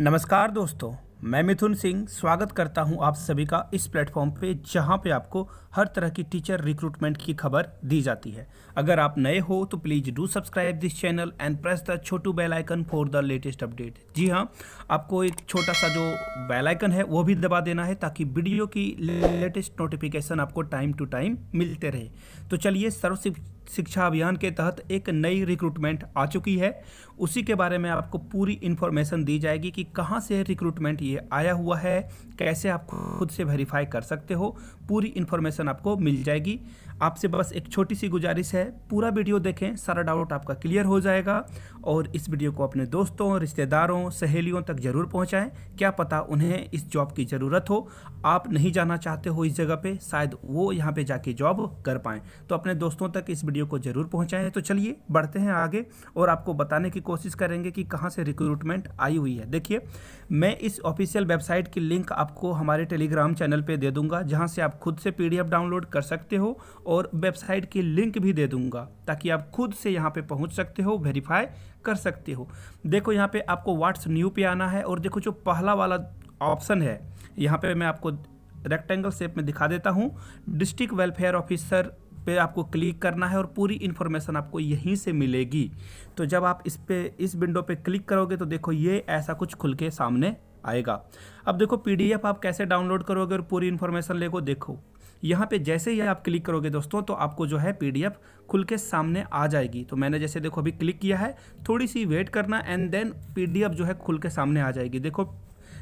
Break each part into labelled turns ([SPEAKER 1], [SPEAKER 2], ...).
[SPEAKER 1] नमस्कार दोस्तों मैं मिथुन सिंह स्वागत करता हूं आप सभी का इस प्लेटफॉर्म पे जहां पे आपको हर तरह की टीचर रिक्रूटमेंट की खबर दी जाती है अगर आप नए हो तो please do subscribe this channel and press the छोटू bell icon for the latest update जी हां आपको एक छोटा सा जो बेल आइकन है वो भी दबा देना है ताकि वीडियो की लेटेस्ट नोटिफिकेशन आपको टाइम टू टाइम मिलते रहे तो चलिए सर्वशिप शिक्षा अभियान के तहत एक नई रिक्रूटमेंट आ चुकी है उसी के बारे में आपको पूरी इन्फॉर्मेशन दी जाएगी कि कहाँ से रिक्रूटमेंट ये आया हुआ है कैसे आप खुद से वेरीफाई कर सकते हो पूरी इन्फॉर्मेशन आपको मिल जाएगी आपसे बस एक छोटी सी गुजारिश है पूरा वीडियो देखें सारा डाउट आपका क्लियर हो जाएगा और इस वीडियो को अपने दोस्तों रिश्तेदारों सहेलियों तक ज़रूर पहुँचाएँ क्या पता उन्हें इस जॉब की ज़रूरत हो आप नहीं जाना चाहते हो इस जगह पर शायद वो यहाँ पर जाके जॉब कर पाएँ तो अपने दोस्तों तक इस वीडियो वीडियो को ज़रूर पहुँचाएँ तो चलिए बढ़ते हैं आगे और आपको बताने की कोशिश करेंगे कि कहाँ से रिक्रूटमेंट आई हुई है देखिए मैं इस ऑफिशियल वेबसाइट की लिंक आपको हमारे टेलीग्राम चैनल पर दे दूँगा जहाँ से आप खुद से पी डाउनलोड कर सकते हो और वेबसाइट की लिंक भी दे दूँगा ताकि आप खुद से यहाँ पर पहुँच सकते हो वेरीफाई कर सकते हो देखो यहाँ पे आपको व्हाट्स न्यू पे आना है और देखो जो पहला वाला ऑप्शन है यहाँ पे मैं आपको रेक्टेंगल शेप में दिखा देता हूँ डिस्ट्रिक्ट वेलफेयर ऑफिसर पे आपको क्लिक करना है और पूरी इन्फॉर्मेशन आपको यहीं से मिलेगी तो जब आप इस पर इस विंडो पे क्लिक करोगे तो देखो ये ऐसा कुछ खुल के सामने आएगा अब देखो पीडीएफ आप कैसे डाउनलोड करोगे और पूरी इन्फॉर्मेशन लेको देखो यहाँ पे जैसे ही आप क्लिक करोगे दोस्तों तो आपको जो है पीडीएफ खुल के सामने आ जाएगी तो मैंने जैसे देखो अभी क्लिक किया है थोड़ी सी वेट करना एंड देन पीडीएफ जो है खुल के सामने आ जाएगी देखो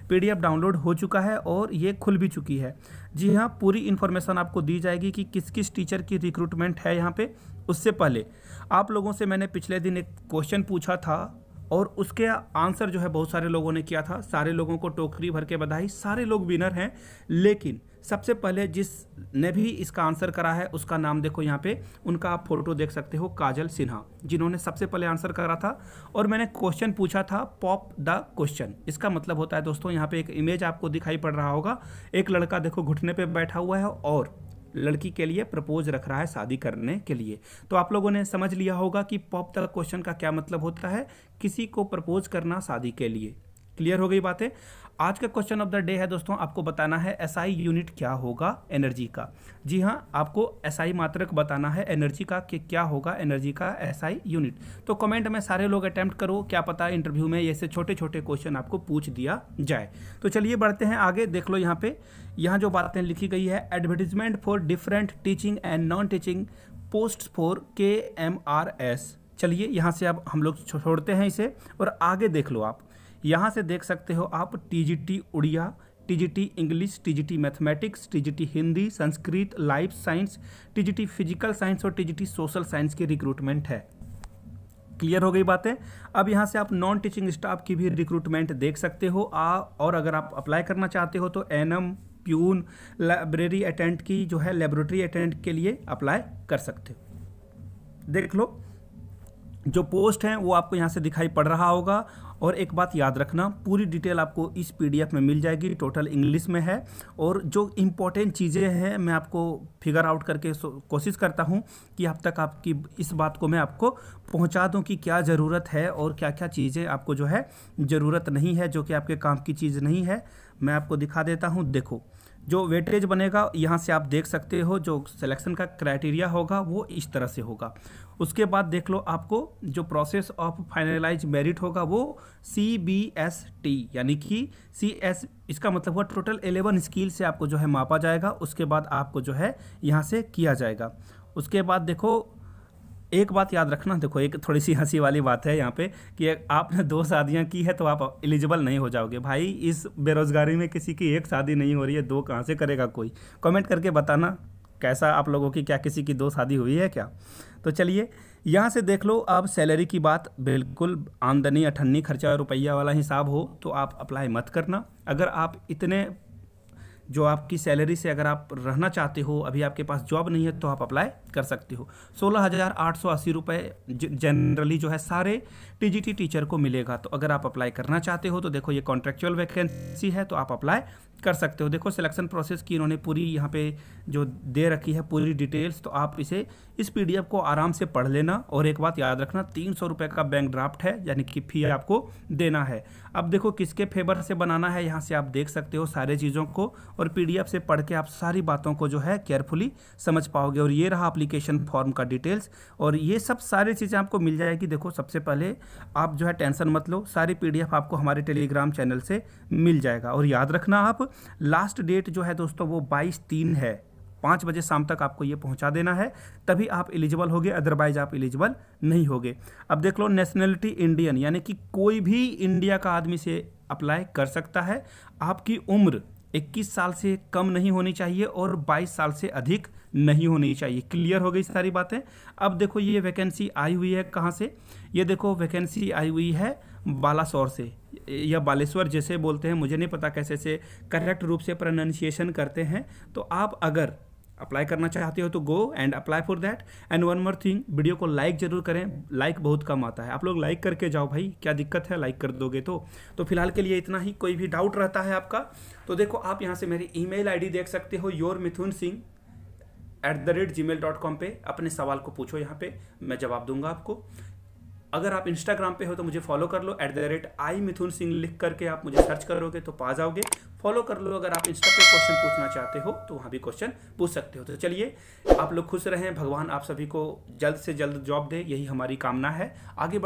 [SPEAKER 1] पी डाउनलोड हो चुका है और ये खुल भी चुकी है जी हाँ पूरी इन्फॉर्मेशन आपको दी जाएगी कि किस किस टीचर की रिक्रूटमेंट है यहाँ पे उससे पहले आप लोगों से मैंने पिछले दिन एक क्वेश्चन पूछा था और उसके आंसर जो है बहुत सारे लोगों ने किया था सारे लोगों को टोकरी भर के बधाई सारे लोग विनर हैं लेकिन सबसे पहले जिस ने भी इसका आंसर करा है उसका नाम देखो यहाँ पे उनका आप फोटो देख सकते हो काजल सिन्हा जिन्होंने सबसे पहले आंसर करा था और मैंने क्वेश्चन पूछा था पॉप द क्वेश्चन इसका मतलब होता है दोस्तों यहाँ पे एक इमेज आपको दिखाई पड़ रहा होगा एक लड़का देखो घुटने पर बैठा हुआ है और लड़की के लिए प्रपोज रख रहा है शादी करने के लिए तो आप लोगों ने समझ लिया होगा कि पॉप द क्वेश्चन का क्या मतलब होता है किसी को प्रपोज करना शादी के लिए क्लियर हो गई बातें आज का क्वेश्चन ऑफ द डे है दोस्तों आपको बताना है एसआई यूनिट क्या होगा एनर्जी का जी हाँ आपको एसआई मात्रक बताना है एनर्जी का कि क्या होगा एनर्जी का एसआई यूनिट तो कमेंट में सारे लोग अटैम्प्ट करो क्या पता इंटरव्यू में ऐसे छोटे छोटे क्वेश्चन आपको पूछ दिया जाए तो चलिए बढ़ते हैं आगे देख लो यहाँ पे यहाँ जो बातें लिखी गई है advertisement for different teaching and non teaching post for K M R S चलिए यहाँ से अब हम लोग छोड़ते हैं इसे और आगे देख लो आप यहाँ से देख सकते हो आप TGT Odia TGT English TGT mathematics TGT Hindi Sanskrit life science TGT physical science और टीजीटी सोशल साइंस की रिक्रूटमेंट है क्लियर हो गई बातें अब यहाँ से आप नॉन टीचिंग स्टाफ की भी रिक्रूटमेंट देख सकते हो आ और अगर आप अप्लाई करना चाहते हो तो एम प्यून लाइब्रेरी अटेंट की जो है लेबोरेटरी अटेंट के लिए अप्लाई कर सकते हो देख लो जो पोस्ट हैं वो आपको यहाँ से दिखाई पड़ रहा होगा और एक बात याद रखना पूरी डिटेल आपको इस पीडीएफ में मिल जाएगी टोटल इंग्लिश में है और जो इम्पोर्टेंट चीज़ें हैं मैं आपको फिगर आउट करके कोशिश करता हूँ कि अब तक आपकी इस बात को मैं आपको पहुँचा दूँ कि क्या ज़रूरत है और क्या क्या चीज़ें आपको जो है ज़रूरत नहीं है जो कि आपके काम की चीज़ नहीं है मैं आपको दिखा देता हूँ देखो जो वेटेज बनेगा यहाँ से आप देख सकते हो जो सिलेक्शन का क्राइटेरिया होगा वो इस तरह से होगा उसके बाद देख लो आपको जो प्रोसेस ऑफ फाइनलाइज मेरिट होगा वो सी बी एस टी यानी कि सी एस इसका मतलब हुआ टोटल एलेवन स्किल से आपको जो है मापा जाएगा उसके बाद आपको जो है यहाँ से किया जाएगा उसके बाद देखो एक बात याद रखना देखो एक थोड़ी सी हंसी वाली बात है यहाँ पे कि आपने दो शादियाँ की है तो आप एलिजिबल नहीं हो जाओगे भाई इस बेरोज़गारी में किसी की एक शादी नहीं हो रही है दो कहाँ से करेगा कोई कमेंट करके बताना कैसा आप लोगों की क्या किसी की दो शादी हुई है क्या तो चलिए यहाँ से देख लो अब सैलरी की बात बिल्कुल आमदनी अठन्नी खर्चा रुपया वाला हिसाब हो तो आप अप्लाई मत करना अगर आप इतने जो आपकी सैलरी से अगर आप रहना चाहते हो अभी आपके पास जॉब नहीं है तो आप अप्लाई कर सकते हो सोलह हज़ार आठ सौ अस्सी रुपये जनरली जो है सारे टीजीटी टीचर को मिलेगा तो अगर आप अप्लाई करना चाहते हो तो देखो ये कॉन्ट्रेक्चुअल वैकेंसी है तो आप अप्लाई कर सकते हो देखो सिलेक्शन प्रोसेस की इन्होंने पूरी यहाँ पे जो दे रखी है पूरी डिटेल्स तो आप इसे इस पी को आराम से पढ़ लेना और एक बात याद रखना तीन सौ रुपये का बैंक ड्राफ्ट है यानी कि फी आपको देना है अब देखो किसके फेवर से बनाना है यहाँ से आप देख सकते हो सारे चीज़ों को और पी से पढ़ के आप सारी बातों को जो है केयरफुली समझ पाओगे और ये रहा अप्लीकेशन फॉर्म का डिटेल्स और ये सब सारी चीज़ें आपको मिल जाएगी देखो सबसे पहले आप जो है टेंशन मत लो सारी पी आपको हमारे टेलीग्राम चैनल से मिल जाएगा और याद रखना आप लास्ट डेट जो है दोस्तों वो बाईस तीन है पाँच बजे शाम तक आपको ये पहुंचा देना है तभी आप एलिजिबल होगे अदरवाइज आप एलिजिबल नहीं होगे अब देख लो नेशनलिटी इंडियन यानी कि कोई भी इंडिया का आदमी से अप्लाई कर सकता है आपकी उम्र 21 साल से कम नहीं होनी चाहिए और 22 साल से अधिक नहीं होनी चाहिए क्लियर हो गई सारी बातें अब देखो ये वैकेंसी आई हुई है कहाँ से ये देखो वैकेंसी आई हुई है बालासोर से या बालेश्वर जैसे बोलते हैं मुझे नहीं पता कैसे से करेक्ट रूप से प्रोनाउंसिएशन करते हैं तो आप अगर अप्लाई करना चाहते हो तो go and apply for that and one more thing video को लाइक जरूर करें लाइक बहुत कम आता है आप लोग लाइक करके जाओ भाई क्या दिक्कत है लाइक कर दोगे तो तो फिलहाल के लिए इतना ही कोई भी डाउट रहता है आपका तो देखो आप यहाँ से मेरी ईमेल आईडी देख सकते हो your Mithun Singh at the rate Gmail dot com पर अपने सवाल को पूछो यहाँ पे मैं जवाब दूंगा आपको अगर आप इंस्टाग्राम पे हो तो मुझे फॉलो कर लो at the rate I Mithun Singh लिख करके आप मुझे सर्च करोगे तो पा जाओगे फॉलो कर लो अगर आप इंस्टा पे क्वेश्चन पूछना चाहते हो तो वहाँ भी क्वेश्चन पूछ सकते हो तो चलिए आप लोग खुश रहें भगवान आप सभी को जल्द से जल्द जॉब दे यही हमारी कामना है आगे बढ़